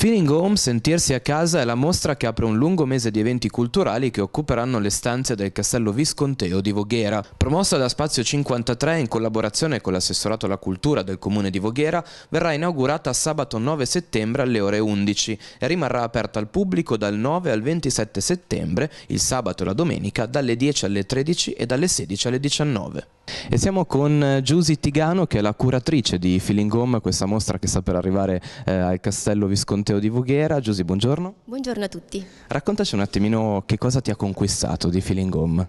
Feeling Home, Sentirsi a casa è la mostra che apre un lungo mese di eventi culturali che occuperanno le stanze del castello visconteo di Voghera. Promossa da Spazio 53 in collaborazione con l'assessorato alla cultura del comune di Voghera, verrà inaugurata sabato 9 settembre alle ore 11 e rimarrà aperta al pubblico dal 9 al 27 settembre, il sabato e la domenica, dalle 10 alle 13 e dalle 16 alle 19. E siamo con eh, Giusy Tigano che è la curatrice di Feeling Home, questa mostra che sta per arrivare eh, al castello visconteo Teo di Voghera. Giusy, buongiorno. Buongiorno a tutti. Raccontaci un attimino che cosa ti ha conquistato di Feeling Home.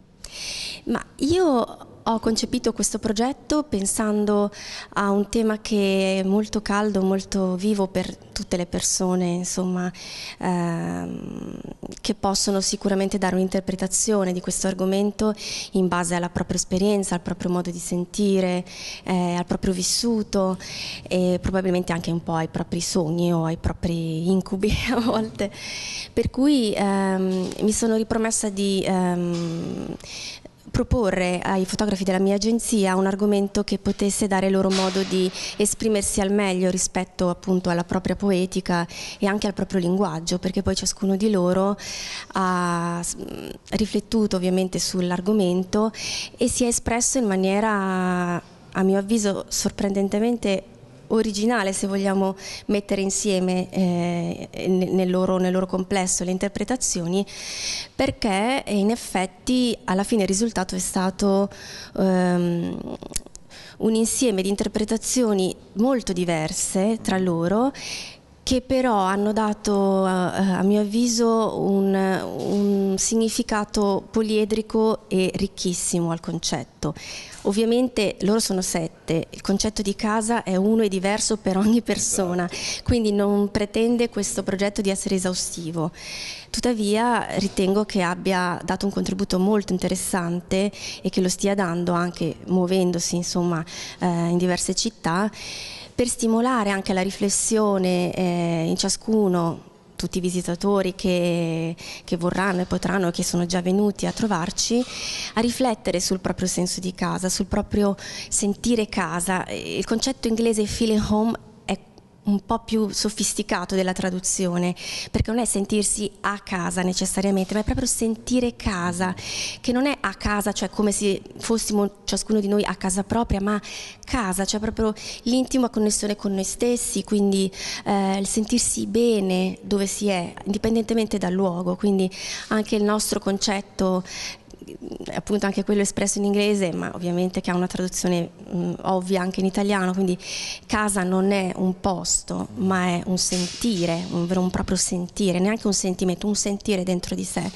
Ma io ho concepito questo progetto pensando a un tema che è molto caldo, molto vivo per tutte le persone, insomma, ehm, che possono sicuramente dare un'interpretazione di questo argomento in base alla propria esperienza, al proprio modo di sentire, eh, al proprio vissuto e probabilmente anche un po' ai propri sogni o ai propri incubi a volte. Per cui ehm, mi sono ripromessa di ehm, proporre ai fotografi della mia agenzia un argomento che potesse dare loro modo di esprimersi al meglio rispetto appunto alla propria poetica e anche al proprio linguaggio, perché poi ciascuno di loro ha riflettuto ovviamente sull'argomento e si è espresso in maniera, a mio avviso, sorprendentemente originale se vogliamo mettere insieme eh, nel, loro, nel, loro, complesso le interpretazioni perché eh, in effetti alla fine il risultato è stato ehm, un insieme di interpretazioni molto diverse tra loro che però hanno dato eh, a mio avviso un, un significato poliedrico e ricchissimo al concetto. Ovviamente loro sono sette, il concetto di casa è uno e diverso per ogni persona, esatto. quindi non pretende questo progetto di essere esaustivo. Tuttavia ritengo che abbia dato un contributo molto interessante e che lo stia dando anche muovendosi insomma, eh, in diverse città per stimolare anche la riflessione eh, in ciascuno tutti i visitatori che, che vorranno e potranno che sono già venuti a trovarci a riflettere sul proprio senso di casa, sul proprio sentire casa. Il concetto inglese feeling home un po' più sofisticato della traduzione, perché non è sentirsi a casa necessariamente, ma è proprio sentire casa, che non è a casa, cioè come se fossimo ciascuno di noi a casa propria, ma casa, cioè proprio l'intima connessione con noi stessi, quindi eh, il sentirsi bene dove si è, indipendentemente dal luogo, quindi anche il nostro concetto appunto anche quello espresso in inglese, ma ovviamente che ha una traduzione mh, mm, ovvia anche in italiano, quindi casa non è un posto, ma è un sentire, un vero e proprio sentire, neanche un sentimento, un sentire dentro di sé.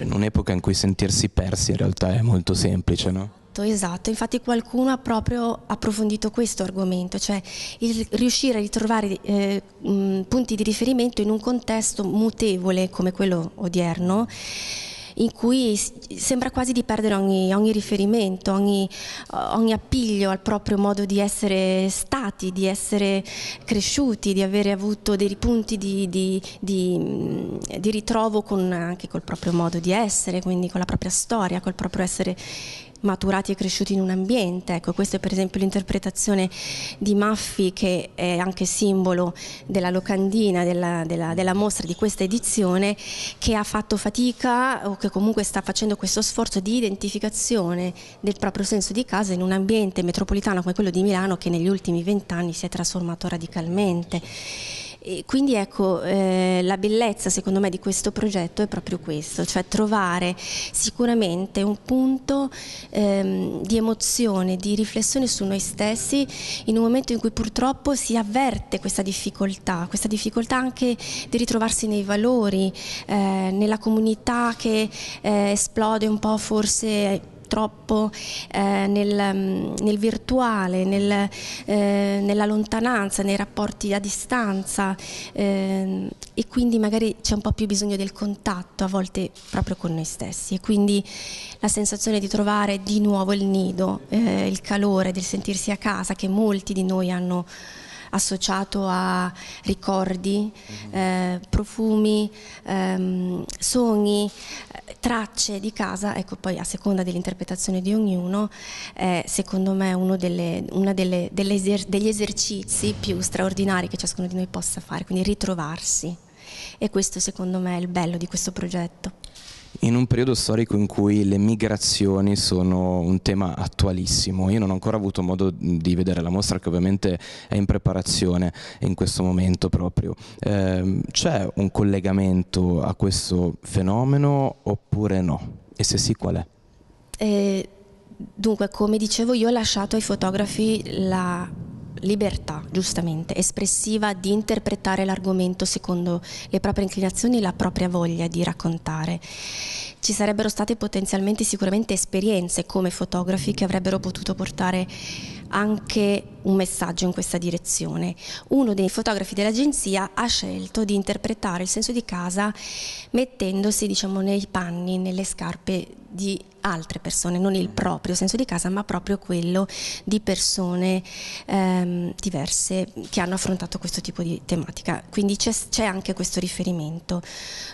In un'epoca in cui sentirsi persi in realtà è molto semplice, no? Esatto, esatto, infatti qualcuno ha proprio approfondito questo argomento, cioè il riuscire a ritrovare eh, mm, punti di riferimento in un contesto mutevole come quello odierno in cui sembra quasi di perdere ogni, ogni riferimento, ogni, eh, ogni, appiglio al proprio modo di essere stati, di essere cresciuti, di avere avuto dei punti di, di, di, mm, di ritrovo con, anche col proprio modo di essere, quindi con la propria storia, col proprio essere maturati e cresciuti in un ambiente. Ecco, questa è per esempio l'interpretazione di Maffi che è anche simbolo della locandina, della, della, della mostra di questa edizione, che ha fatto fatica o che comunque sta facendo questo sforzo di identificazione del proprio senso di casa in un ambiente metropolitano come quello di Milano che negli ultimi vent'anni si è trasformato radicalmente. E quindi ecco, eh, la bellezza secondo me di questo progetto è proprio questo, cioè trovare sicuramente un punto ehm, di emozione, di riflessione su noi stessi in un momento in cui purtroppo si avverte questa difficoltà, questa difficoltà anche di ritrovarsi nei valori, eh, nella comunità che eh, esplode un po' forse troppo eh, nel, mm, nel, virtuale, nel, eh, nella lontananza, nei rapporti a distanza eh, e quindi magari c'è un po' più bisogno del contatto a volte proprio con noi stessi e quindi la sensazione di trovare di nuovo il nido, eh, il calore, del sentirsi a casa che molti di noi hanno associato a ricordi, mm-hmm. eh, profumi, ehm, sogni, tracce di casa, ecco poi a seconda dell'interpretazione di ognuno, è secondo me uno delle, delle, delle eser, degli esercizi più straordinari che ciascuno di noi possa fare, quindi ritrovarsi. E questo secondo me è il bello di questo progetto in un periodo storico in cui le migrazioni sono un tema attualissimo. Io non ho ancora avuto modo di vedere la mostra che ovviamente è in preparazione in questo momento proprio. Eh, c'è un collegamento a questo fenomeno oppure no? E se sì qual è? Eh, dunque, come dicevo, io ho lasciato ai fotografi la libertà, giustamente, espressiva di interpretare l'argomento secondo le proprie inclinazioni e la propria voglia di raccontare ci sarebbero state potenzialmente sicuramente esperienze come fotografi che avrebbero potuto portare anche un messaggio in questa direzione. Uno dei fotografi dell'agenzia ha scelto di interpretare il senso di casa mettendosi diciamo, nei panni, nelle scarpe di altre persone, non il proprio senso di casa, ma proprio quello di persone ehm, diverse che hanno affrontato questo tipo di tematica. Quindi c'è, anche questo riferimento.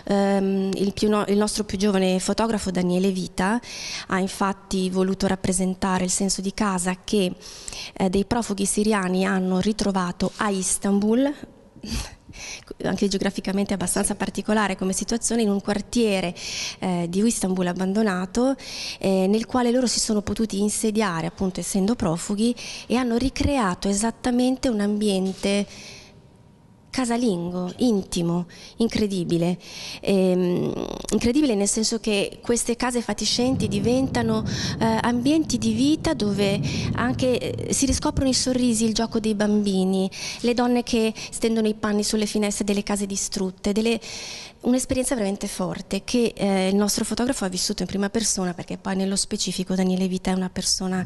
Um, il, più no, il nostro più giovane fotografo Daniele Vita ha infatti voluto rappresentare il senso di casa che eh, dei profughi siriani hanno ritrovato a Istanbul anche geograficamente abbastanza particolare come situazione, in un quartiere eh, di Istanbul abbandonato eh, nel quale loro si sono potuti insediare appunto essendo profughi e hanno ricreato esattamente un ambiente casalingo, intimo, incredibile. Ehm, incredibile nel senso che queste case fatiscenti diventano eh, ambienti di vita dove anche eh, si riscoprono i sorrisi, il gioco dei bambini, le donne che stendono i panni sulle finestre delle case distrutte, delle, un'esperienza veramente forte che eh, il nostro fotografo ha vissuto in prima persona perché poi nello specifico Daniele Vita è una persona,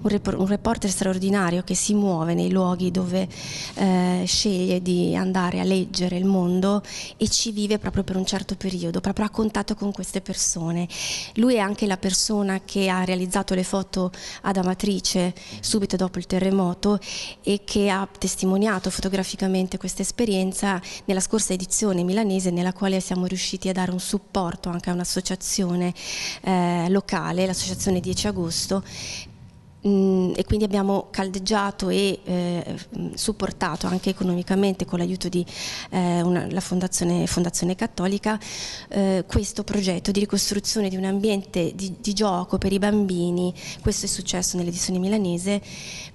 un, rep- un reporter straordinario che si muove nei luoghi dove eh, sceglie di andare andare a leggere il mondo e ci vive proprio per un certo periodo, proprio a contatto con queste persone. Lui è anche la persona che ha realizzato le foto ad Amatrice subito dopo il terremoto e che ha testimoniato fotograficamente questa esperienza nella scorsa edizione milanese nella quale siamo riusciti a dare un supporto anche a un'associazione eh, locale, l'associazione 10 agosto, Mm, e quindi abbiamo caldeggiato e eh, mm, supportato anche economicamente con l'aiuto della eh, Fondazione, Fondazione, Cattolica eh, questo progetto di ricostruzione di un ambiente di, di, gioco per i bambini, questo è successo nell'edizione milanese,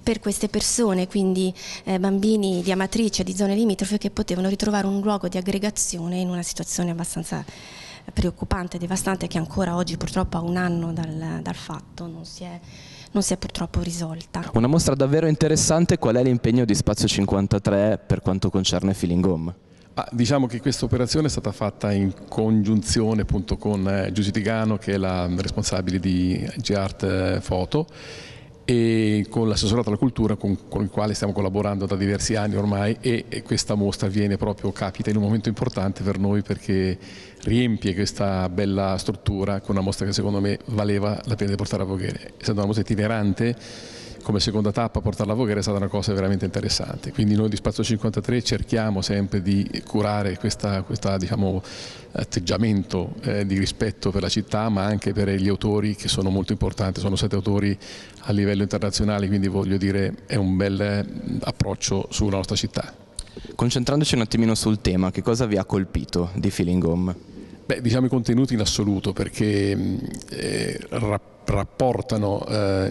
per queste persone, quindi eh, bambini di Amatrice, di zone limitrofe che potevano ritrovare un luogo di aggregazione in una situazione abbastanza preoccupante, devastante, che ancora oggi purtroppo a un anno dal, dal fatto non si è non si è purtroppo risolta. Una mostra davvero interessante, qual è l'impegno di Spazio 53 per quanto concerne Filingom? Ah, diciamo che questa operazione è stata fatta in congiunzione appunto con eh, Giussi Tigano che è la responsabile di G-Art eh, Foto e con l'assessorato alla cultura con, con, il quale stiamo collaborando da diversi anni ormai e, e questa mostra viene proprio, capita in un momento importante per noi perché riempie questa bella struttura con una mostra che secondo me valeva la pena di portare a Voghera. Essendo una mostra itinerante come seconda tappa portarla a Voghera è stata una cosa veramente interessante. Quindi noi di Spazio 53 cerchiamo sempre di curare questo diciamo, atteggiamento eh, di rispetto per la città ma anche per gli autori che sono molto importanti, sono sette autori a livello internazionale quindi voglio dire è un bel eh, approccio sulla nostra città. Concentrandoci un attimino sul tema, che cosa vi ha colpito di Feeling Home? Beh, diciamo i contenuti in assoluto perché mm, eh, rappresentano rapportano eh,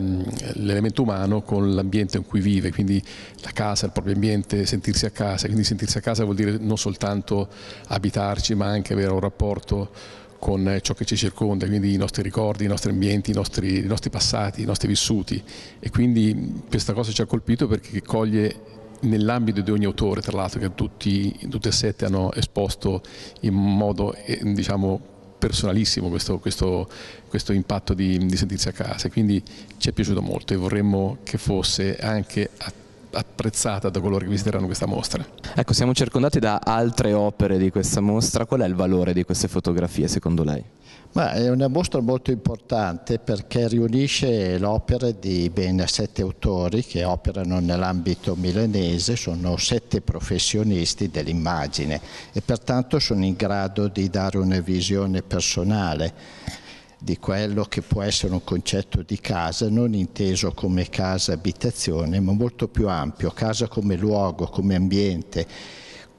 l'elemento umano con l'ambiente in cui vive, quindi la casa, il proprio ambiente, sentirsi a casa, quindi sentirsi a casa vuol dire non soltanto abitarci ma anche avere un rapporto con eh, ciò che ci circonda, quindi i nostri ricordi, i nostri ambienti, i nostri, i nostri passati, i nostri vissuti e quindi questa cosa ci ha colpito perché coglie nell'ambito di ogni autore, tra l'altro, che tutti, tutte e sette hanno esposto in modo eh, diciamo, personalissimo questo, questo, questo impatto di, di, sentirsi a casa quindi ci è piaciuto molto e vorremmo che fosse anche apprezzata da coloro che visiteranno questa mostra. Ecco, siamo circondati da altre opere di questa mostra, qual è il valore di queste fotografie secondo lei? Ma è una mostra molto importante perché riunisce l'opera di ben sette autori che operano nell'ambito milanese, sono sette professionisti dell'immagine e pertanto sono in grado di dare una visione personale di quello che può essere un concetto di casa, non inteso come casa abitazione, ma molto più ampio, casa come luogo, come ambiente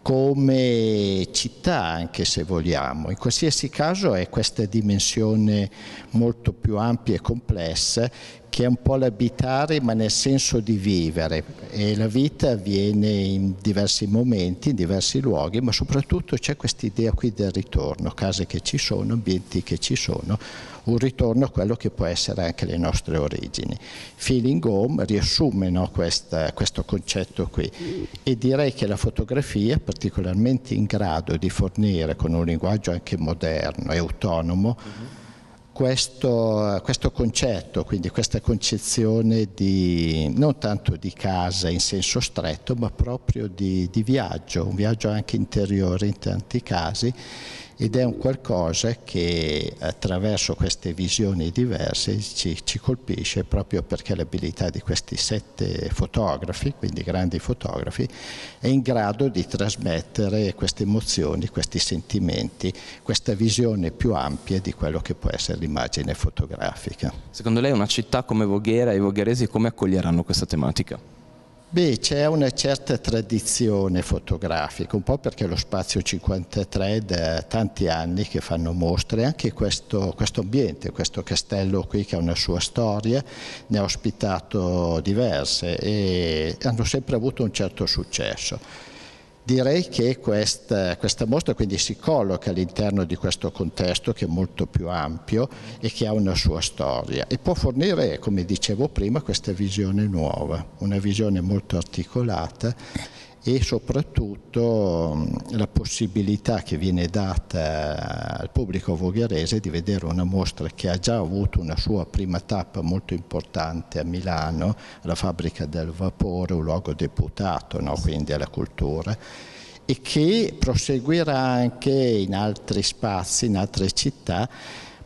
come città anche se vogliamo. In qualsiasi caso è questa dimensione molto più ampia e complessa che è un po' l'abitare ma nel senso di vivere e la vita avviene in diversi momenti, in diversi luoghi, ma soprattutto c'è questa idea qui del ritorno, case che ci sono, ambienti che ci sono, un ritorno a quello che può essere anche le nostre origini. Feeling Home riassume no, questa, questo concetto qui e direi che la fotografia è particolarmente in grado di fornire con un linguaggio anche moderno e autonomo questo, questo, concetto, quindi questa concezione di, non tanto di casa in senso stretto, ma proprio di, di viaggio, un viaggio anche interiore in tanti casi, ed è un qualcosa che attraverso queste visioni diverse ci, ci colpisce proprio perché l'abilità di questi sette fotografi, quindi grandi fotografi, è in grado di trasmettere queste emozioni, questi sentimenti, questa visione più ampia di quello che può essere l'immagine fotografica. Secondo lei una città come Voghera e i vogheresi come accoglieranno questa tematica? Beh, c'è una certa tradizione fotografica, un po' perché lo Spazio 53 da tanti anni che fanno mostre, anche questo, questo ambiente, questo castello qui che ha una sua storia, ne ha ospitato diverse e hanno sempre avuto un certo successo. Direi che questa, questa, mostra quindi si colloca all'interno di questo contesto che è molto più ampio e che ha una sua storia e può fornire, come dicevo prima, questa visione nuova, una visione molto articolata e soprattutto mm, la possibilità che viene data eh, al pubblico vogherese di vedere una mostra che ha già avuto una sua prima tappa molto importante a Milano, la fabbrica del vapore, un luogo deputato no? quindi alla cultura e che proseguirà anche in altri spazi, in altre città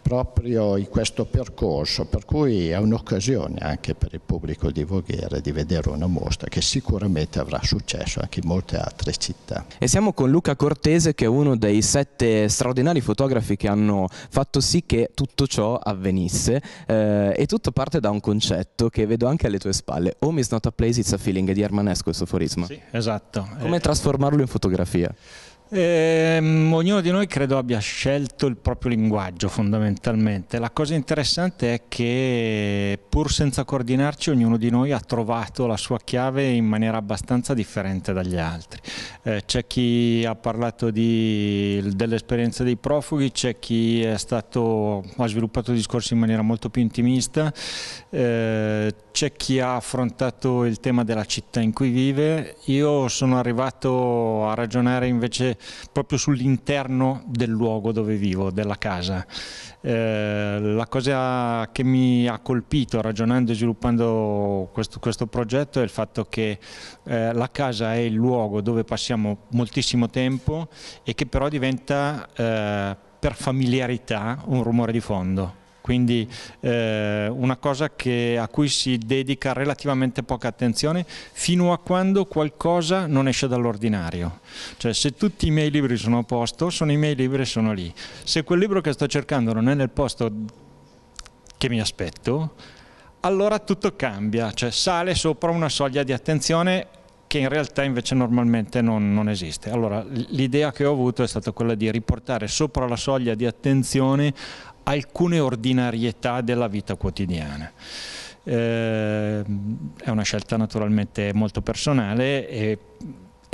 proprio in questo percorso, per cui è un'occasione anche per il pubblico di Voghera di vedere una mostra che sicuramente avrà successo anche in molte altre città. E siamo con Luca Cortese che è uno dei sette straordinari fotografi che hanno fatto sì che tutto ciò avvenisse eh, e tutto parte da un concetto che vedo anche alle tue spalle, Home is not a place, it's a feeling, di Armanesco il soforisma. Sì, esatto. Come eh... trasformarlo in fotografia? Eh, ognuno di noi credo abbia scelto il proprio linguaggio fondamentalmente. La cosa interessante è che pur senza coordinarci ognuno di noi ha trovato la sua chiave in maniera abbastanza differente dagli altri. Eh, c'è chi ha parlato dell'esperienza dei profughi, c'è chi stato, ha sviluppato discorsi in maniera molto più intimista, eh, c'è chi ha affrontato il tema della città in cui vive. Io sono arrivato a ragionare invece proprio sull'interno del luogo dove vivo, della casa. Eh, la cosa che mi ha colpito ragionando e sviluppando questo, questo progetto è il fatto che eh, la casa è il luogo dove passiamo moltissimo tempo e che però diventa eh, per familiarità un rumore di fondo quindi eh, una cosa che, a cui si dedica relativamente poca attenzione fino a quando qualcosa non esce dall'ordinario. Cioè se tutti i miei libri sono a posto, sono i miei libri e sono lì. Se quel libro che sto cercando non è nel posto che mi aspetto, allora tutto cambia, cioè sale sopra una soglia di attenzione che in realtà invece normalmente non, non esiste. Allora l'idea che ho avuto è stata quella di riportare sopra la soglia di attenzione alcune ordinarietà della vita quotidiana. Eh, è una scelta naturalmente molto personale e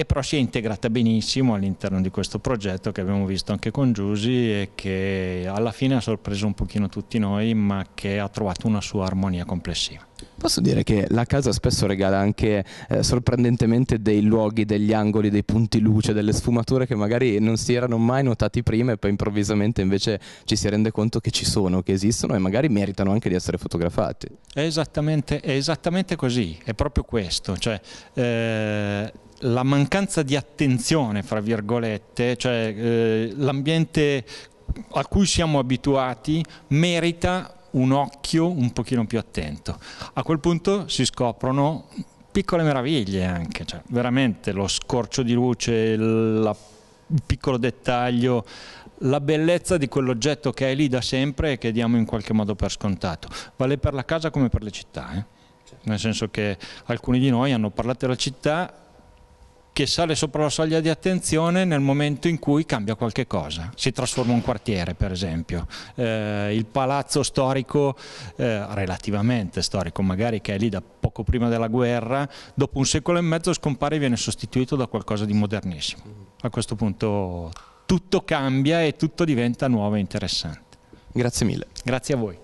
e però si è integrata benissimo all'interno di questo progetto che abbiamo visto anche con Giusy e che alla fine ha sorpreso un pochino tutti noi ma che ha trovato una sua armonia complessiva. Posso dire che la casa spesso regala anche eh, sorprendentemente dei luoghi, degli angoli, dei punti luce, delle sfumature che magari non si erano mai notati prima e poi improvvisamente invece ci si rende conto che ci sono, che esistono e magari meritano anche di essere fotografati. È esattamente, è esattamente così, è proprio questo. Cioè, eh la mancanza di attenzione, fra virgolette, cioè eh, l'ambiente a cui siamo abituati merita un occhio un pochino più attento. A quel punto si scoprono piccole meraviglie anche, cioè, veramente lo scorcio di luce, il, piccolo dettaglio, la bellezza di quell'oggetto che è lì da sempre e che diamo in qualche modo per scontato. Vale per la casa come per le città, eh? nel senso che alcuni di noi hanno parlato della città che sale sopra la soglia di attenzione nel momento in cui cambia qualche cosa, si trasforma un quartiere per esempio, eh, il palazzo storico, eh, relativamente storico magari che è lì da poco prima della guerra, dopo un secolo e mezzo scompare e viene sostituito da qualcosa di modernissimo. A questo punto tutto cambia e tutto diventa nuovo e interessante. Grazie mille. Grazie a voi.